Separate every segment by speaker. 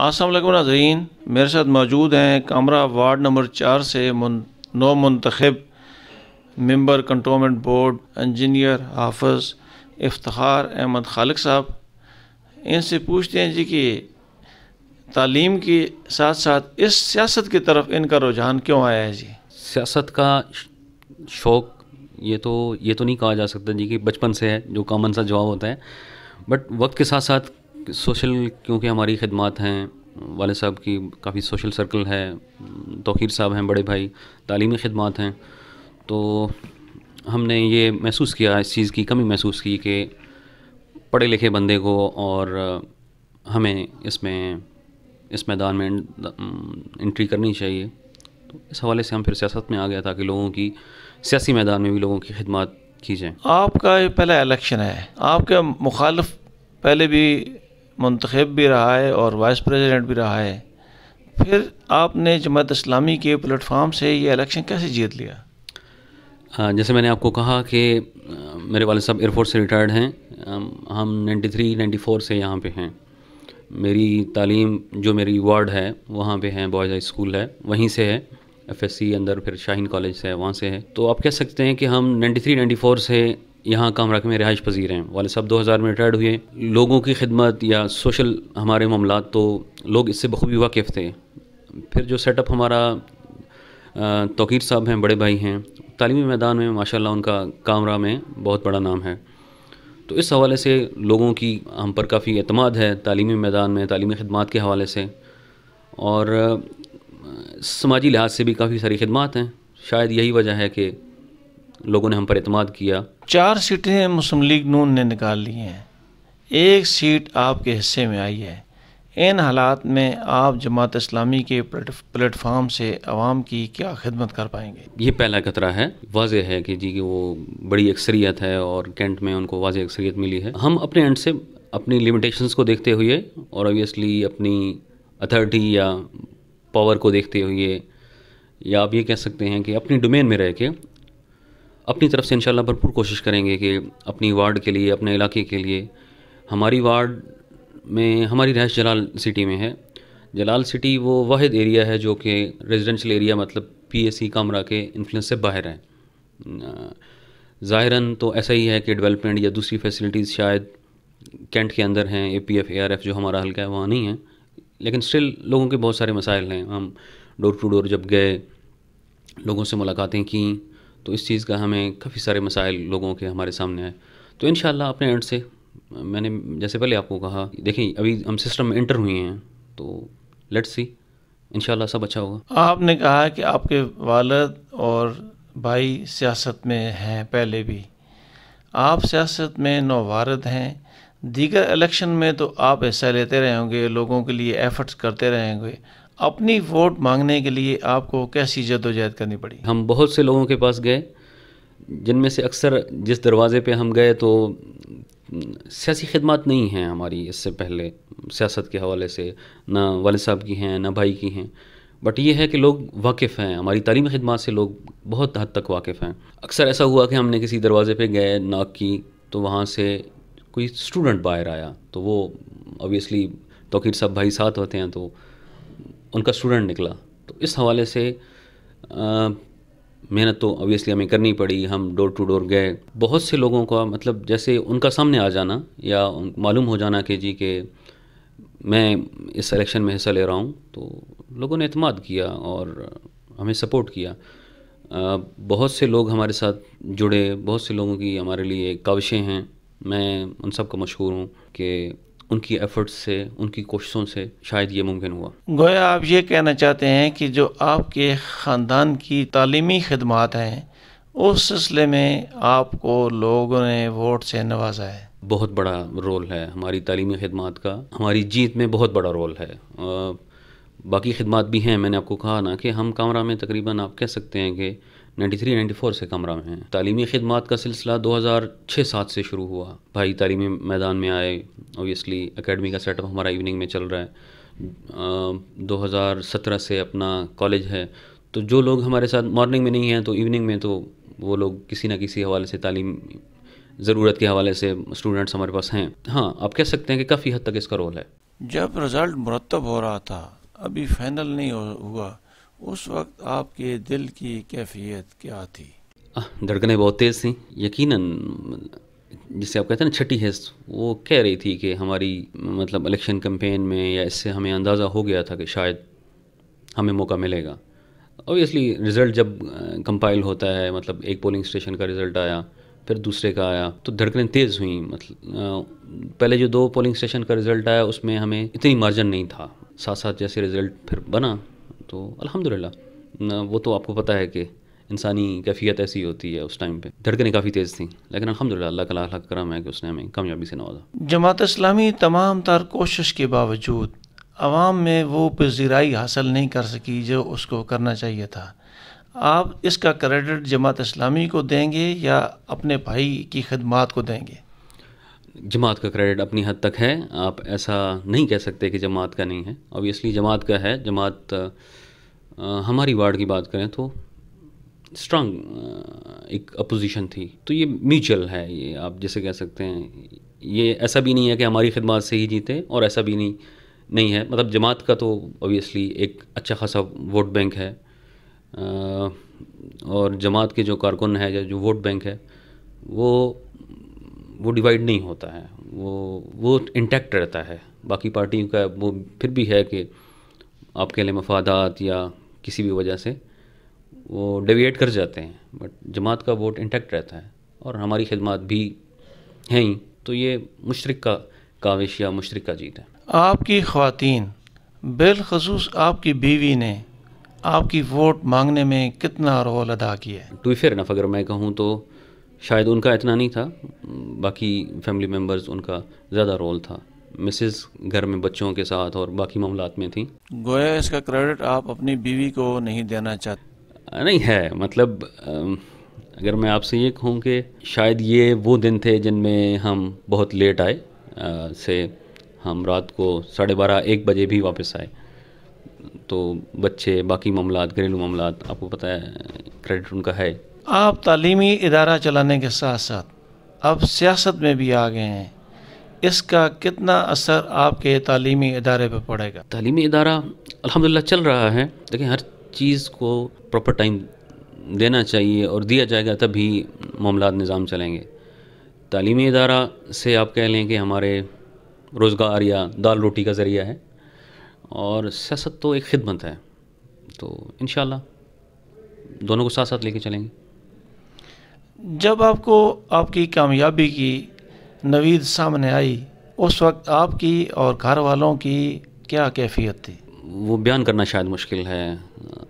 Speaker 1: असल नाजरीन मेरे साथ मौजूद हैं कमरा वार्ड नंबर चार से मुन, नौ मंतखब मेंबर कंटोनमेंट बोर्ड इंजीनियर हाफज इफ्तार अहमद खालिक साहब इनसे पूछते हैं जी कि तालीम के साथ साथ इस सियासत की तरफ इनका रुझान क्यों आया है जी सियासत का शौक़ ये तो ये तो नहीं कहा जा सकता जी कि बचपन से है
Speaker 2: जो कॉमन सा जवाब होता है बट वक्त के साथ साथ सोशल क्योंकि हमारी खदमात हैं वाले साहब की काफ़ी सोशल सर्कल है तोखीर साहब हैं बड़े भाई तालीमी खदमात हैं तो हमने ये महसूस किया इस चीज़ की कमी महसूस की कि पढ़े लिखे बंदे को और हमें इसमें इस मैदान में इंट्री करनी चाहिए तो इस हवाले से हम फिर सियासत में आ गया ताकि लोगों की सियासी मैदान में भी लोगों की खदमात की जाए
Speaker 1: आपका पहला इलेक्शन है आपके मुखालफ पहले भी मंतखब भी रहा है और वाइस प्रेसिडेंट भी रहा है फिर आपने जमात इस्लामी के प्लेटफार्म से ये इलेक्शन कैसे जीत लिया
Speaker 2: जैसे मैंने आपको कहा कि मेरे वाले साहब एयरफोर्स से रिटायर्ड हैं हम 93 94 से यहाँ पे हैं मेरी तालीम जो मेरी वार्ड है वहाँ पे हैं बॉयज़ हाई स्कूल है वहीं से है एफ एस सी अंदर फिर शाहीन कॉलेज से है वहाँ से है तो आप कह सकते हैं कि हम 93 94 से यहाँ काम रख में रिहाइश पजीर हैं वाले साहब दो हज़ार में रिटायर्ड हुए लोगों की खिदमत या सोशल हमारे मामला तो लोग इससे बखूबी वाकिफ़ थे फिर जो सेटअप हमारा तोकीर साहब हैं बड़े भाई हैं तलीमी मैदान में माशा उनका कामरा में बहुत बड़ा नाम है तो इस हवाले से लोगों की हम पर काफ़ी अतमाद है तालीमी मैदान में तालीमी खदमात के हवाले से और समाजी लिहाज से भी काफ़ी सारी खदमात हैं शायद यही वजह है कि लोगों ने हम पर अतमाद किया
Speaker 1: चार सीटें मुस्लिम लीग नून ने निकाल ली हैं एक सीट आपके हिस्से में आई है इन हालात में आप जमात इस्लामी के प्लेटफार्म से आवाम की क्या खिदमत कर पाएंगे
Speaker 2: ये पहला खतरा है वाज है कि जी की वो बड़ी अक्सरियत है और कैंट में उनको वाज अक्सरियत मिली है हम अपने एंड से अपनी लिमिटेशंस को देखते हुए और ऑबियसली अपनी अथॉरिटी या पावर को देखते हुए या आप ये कह सकते हैं कि अपनी डोमेन में रह के अपनी तरफ से इंशाल्लाह भरपूर कोशिश करेंगे कि अपनी वार्ड के लिए अपने इलाके के लिए हमारी वार्ड में हमारी रहस जलाल सिटी में है जलाल सिटी वो वाद एरिया है जो कि रेजिडेंशल एरिया मतलब पीएससी कामरा के इन्फ्लुएंस से बाहर है ज़ाहिरन तो ऐसा ही है कि डेवलपमेंट या दूसरी फैसिलिटीज़ शायद कैंट के अंदर हैं A P F A R F जो हमारा हल्का है वहाँ नहीं है लेकिन स्टिल लोगों के बहुत सारे मसाइल हैं हम डोर टू डोर जब गए लोगों से मुलाकातें की तो इस चीज़ का हमें काफ़ी सारे मसाइल लोगों के हमारे सामने आए तो इन अपने एंड से मैंने जैसे पहले आपको कहा देखें अभी हम सिस्टम में इंटर हुए हैं तो लेट्स सी इन सब अच्छा होगा
Speaker 1: आपने कहा कि आपके वालद और भाई सियासत में हैं पहले भी आप सियासत में नौवारद हैं दीगर इलेक्शन में तो आप हिस्सा लेते रहेंगे लोगों के लिए एफर्ट्स करते रहेंगे अपनी वोट मांगने के लिए आपको कैसी जदोजहद करनी पड़ी
Speaker 2: हम बहुत से लोगों के पास गए जिनमें से अक्सर जिस दरवाज़े पे हम गए तो सियासी खदमात नहीं हैं हमारी इससे पहले सियासत के हवाले से ना वाले साहब की हैं ना भाई की हैं बट ये है कि लोग वाकिफ़ हैं हमारी तालीमी खदमात से लोग बहुत हद तक वाकिफ़ हैं अक्सर ऐसा हुआ कि हमने किसी दरवाज़े पे गए नाक की तो वहाँ से कोई स्टूडेंट बाहर आया तो वो ऑबियसली तोकीर साहब भाई साथ होते हैं तो उनका स्टूडेंट निकला तो इस हवाले से मेहनत तो ऑब्वियसली हमें करनी पड़ी हम डोर टू डोर गए बहुत से लोगों का मतलब जैसे उनका सामने आ जाना या मालूम हो जाना कि जी के मैं इस सलेक्शन में हिस्सा ले रहा हूँ तो लोगों ने अतमाद किया और हमें सपोर्ट किया बहुत से लोग हमारे साथ जुड़े बहुत से लोगों की हमारे लिए काविशें हैं मैं उन सब का मशहूर हूँ कि उनकी एफर्ट्स से उनकी कोशिशों से शायद ये मुमकिन हुआ
Speaker 1: गोया आप ये कहना चाहते हैं कि जो आपके ख़ानदान की तालीमी खदमात हैं उस सिलसिले में आपको लोगों ने वोट से नवाजा है
Speaker 2: बहुत बड़ा रोल है हमारी तालीमी खदमात का हमारी जीत में बहुत बड़ा रोल है बाकी खदमात भी हैं मैंने आपको कहा ना कि हम कमरा में तकरीबन आप कह सकते हैं कि नाइन्टी थ्री नाइन्टी फोर से कमरा में हैं तालीमी खदमात का सिलसिला दो हज़ार छः सात से शुरू हुआ भाई तालीमी मैदान में आए ओबियसली अकेडमी का सेटअप हमारा इवनिंग में चल रहा है दो हज़ार सत्रह से अपना कॉलेज है तो जो लोग हमारे साथ मॉर्निंग में नहीं हैं तो इवनिंग में तो वो लोग किसी ना किसी हवाले से तालीम ज़रूरत के हवाले से स्टूडेंट्स हमारे पास हैं हाँ आप कह सकते हैं कि काफ़ी हद तक इसका रोल है
Speaker 1: जब रिज़ल्ट मुरतब हो रहा था अभी फाइनल नहीं हुआ उस वक्त आपके दिल की कैफियत क्या थी
Speaker 2: धड़कने बहुत तेज़ थी यकीनन जिसे आप कहते हैं ना छठी हिस्स वो कह रही थी कि हमारी मतलब इलेक्शन कम्पेन में या इससे हमें अंदाज़ा हो गया था कि शायद हमें मौका मिलेगा ओबियसली रिज़ल्ट जब कंपाइल होता है मतलब एक पोलिंग स्टेशन का रिज़ल्ट आया फिर दूसरे का आया तो धड़कने तेज़ हुई मतलब पहले जो दो पोलिंग स्टेशन का रिज़ल्ट आया उसमें हमें इतनी मार्जिन नहीं था साथ साथ जैसे रिज़ल्ट फिर बना तो अल्हम्दुलिल्लाह वो तो आपको पता है कि इंसानी कैफियत ऐसी होती है उस टाइम पे धड़कने काफ़ी तेज़ थी लेकिन अलहमदिल्ला अल्लाह का अल्लाह करम है कि उसने हमें कामयाबी से नवाजा
Speaker 1: जमात इस्लामी तमाम तार कोशिश के बावजूद आवाम में वो पजीराई हासिल नहीं कर सकी जो उसको करना चाहिए था आप इसका क्रेडिट जमात इस्लामी को देंगे या अपने भाई की खदमात को देंगे
Speaker 2: जमात का क्रेडिट अपनी हद तक है आप ऐसा नहीं कह सकते कि जमात का नहीं है ऑब्वियसली जमात का है जमात हमारी वार्ड की बात करें तो स्ट्रांग एक अपोजिशन थी तो ये म्यूचुअल है ये आप जैसे कह सकते हैं ये ऐसा भी नहीं है कि हमारी खिदमत से ही जीते और ऐसा भी नहीं नहीं है मतलब जमात का तो ओबियसली एक अच्छा खासा वोट बैंक है और जमात के जो कारकुन है या जो वोट बैंक है वो वो डिवाइड नहीं होता है वो वो इंटैक्ट रहता है बाकी पार्टियों का वो फिर भी है कि आपके लिए मफादात या किसी भी वजह से वो डेविएट कर जाते हैं बट जमात का वोट इंटैक्ट रहता है और हमारी खदमात भी हैं ही तो ये मुशरक का काविश या मुशरक का जीत है
Speaker 1: आपकी खातन बिलखसूस आपकी बीवी ने आपकी वोट मांगने में कितना रोल अदा किया है
Speaker 2: टू फिर नफ अगर मैं कहूँ तो शायद उनका इतना नहीं था बाकी फैमिली मेम्बर्स उनका ज़्यादा रोल था मिसेस घर में बच्चों के साथ और बाकी मामला में थी
Speaker 1: गोया इसका क्रेडिट आप अपनी बीवी को नहीं देना चाहते नहीं है
Speaker 2: मतलब अगर मैं आपसे ये कहूँ कि शायद ये वो दिन थे जिनमें हम बहुत लेट आए से हम रात को साढ़े बारह एक बजे भी वापस आए तो बच्चे बाकी मामला घरेलू मामला आपको पता है क्रेडिट उनका है
Speaker 1: आप तलीमी इदारा चलाने के साथ साथ अब सियासत में भी आ गए हैं इसका कितना असर आपके तालीमी इदारे पर पड़ेगा तालीमी इदारा अलहमदिल्ला चल रहा है लेकिन हर चीज़ को प्रॉपर टाइम
Speaker 2: देना चाहिए और दिया जाएगा तभी मामला निज़ाम चलेंगे तलीमी इदारा से आप कह लें कि हमारे रोज़गार या दाल रोटी का ज़रिया है और सियासत तो एक खिदमत है तो इन दोनों को साथ साथ लेके चलेंगे
Speaker 1: जब आपको आपकी कामयाबी की नवीद सामने आई उस वक्त आपकी और घर वालों की क्या कैफियत
Speaker 2: थी वो बयान करना शायद मुश्किल है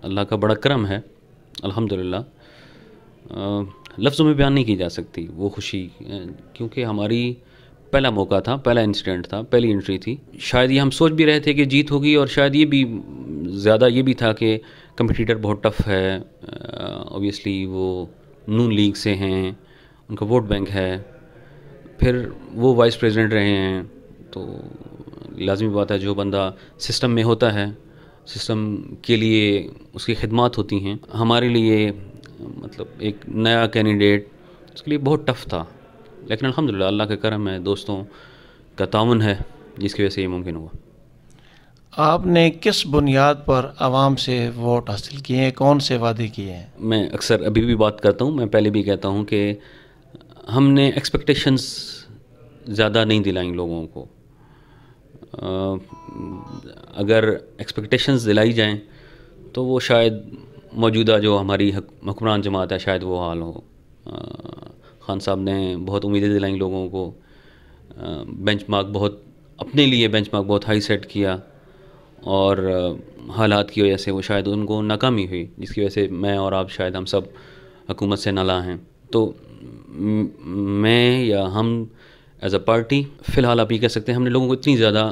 Speaker 2: अल्लाह का बड़ा करम है अल्हम्दुलिल्लाह लफ्ज़ों में बयान नहीं की जा सकती वो खुशी क्योंकि हमारी पहला मौका था पहला इंसिडेंट था पहली एंट्री थी शायद ये हम सोच भी रहे थे कि जीत होगी और शायद ये भी ज़्यादा ये भी था कि कंपटीटर बहुत टफ है ओबियसली वो नून लीग से हैं उनका वोट बैंक है फिर वो वाइस प्रेसिडेंट रहे हैं तो लाजमी बात है जो बंदा सिस्टम में होता है सिस्टम के लिए उसकी खदमात होती हैं हमारे लिए मतलब एक नया कैंडिडेट उसके लिए बहुत टफ़ था लेकिन अलहमदिल्ला अल्लाह के करम है दोस्तों का ताउन है जिसकी वजह से ये मुमकिन हुआ
Speaker 1: आपने किस बुनियाद पर आवाम से वोट हासिल किए हैं कौन से वादे किए हैं
Speaker 2: मैं अक्सर अभी भी बात करता हूँ मैं पहले भी कहता हूँ कि हमने एक्सपेक्टेशंस ज़्यादा नहीं दिलाई लोगों को आ, अगर एक्सपेक्टेशंस दिलाई जाएं तो वो शायद मौजूदा जो हमारी हुक्मरान जमात है शायद वो हाल हो आ, खान साहब ने बहुत उम्मीदें दिलाई लोगों को बेंचमार्क बहुत अपने लिए बेंचमार्क बहुत हाई सेट किया और हालात की वजह से वो शायद उनको नाकामी हुई जिसकी वजह से मैं और आप शायद हम सब हुकूमत से नला हैं तो मैं या हम एज अ पार्टी फ़िलहाल आप ये कह सकते हैं हमने लोगों को इतनी ज़्यादा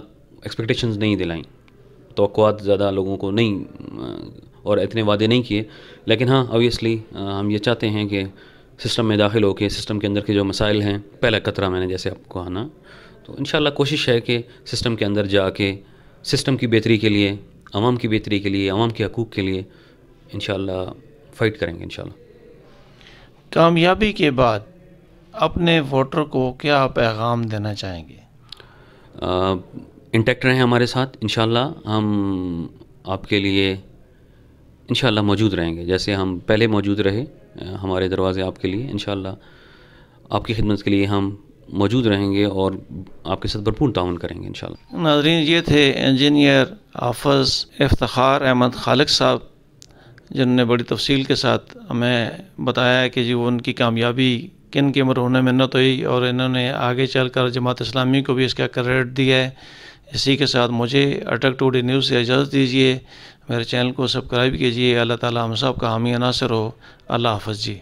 Speaker 2: एक्सपेक्टेशंस नहीं दिलाई तो ज़्यादा लोगों को नहीं और इतने वादे नहीं किए लेकिन हाँ ओबियसली हम ये चाहते हैं कि सिस्टम में दाखिल होकर सिस्टम के अंदर के जो मसाइल हैं पहला कतरा मैंने जैसे आपको आना तो इन कोशिश है कि सिस्टम के अंदर जाके सिस्टम की बेहतरी के लिए आवाम की बेहतरी के लिए आवाम के हकूक़ के लिए इन फ़ाइट करेंगे इन
Speaker 1: कामयाबी के बाद अपने वोटर को क्या पैगाम देना चाहेंगे
Speaker 2: इंटेक्ट रहें हमारे साथ इन हम आपके लिए इन मौजूद रहेंगे जैसे हम पहले मौजूद रहे हमारे दरवाज़े आपके लिए इन आपकी खिदमत के लिए हम मौजूद रहेंगे और आपके साथ भरपूर ताउन करेंगे इन
Speaker 1: नाजरीन ये थे इंजीनियर हाफज इफ्तार अहमद खालिक साहब जिन्होंने बड़ी तफसील के साथ हमें बताया है कि जी उनकी कामयाबी किन के न तो हुई और इन्होंने आगे चल कर जमात इस्लामी को भी इसका क्रेडिट दिया है इसी के साथ मुझे अटक टू डी न्यूज़ से इजाज़त दीजिए मेरे चैनल को सब्सक्राइब कीजिए अल्लाह ताला हम सब का हामी अनासर हो अल्लाह हाफज जी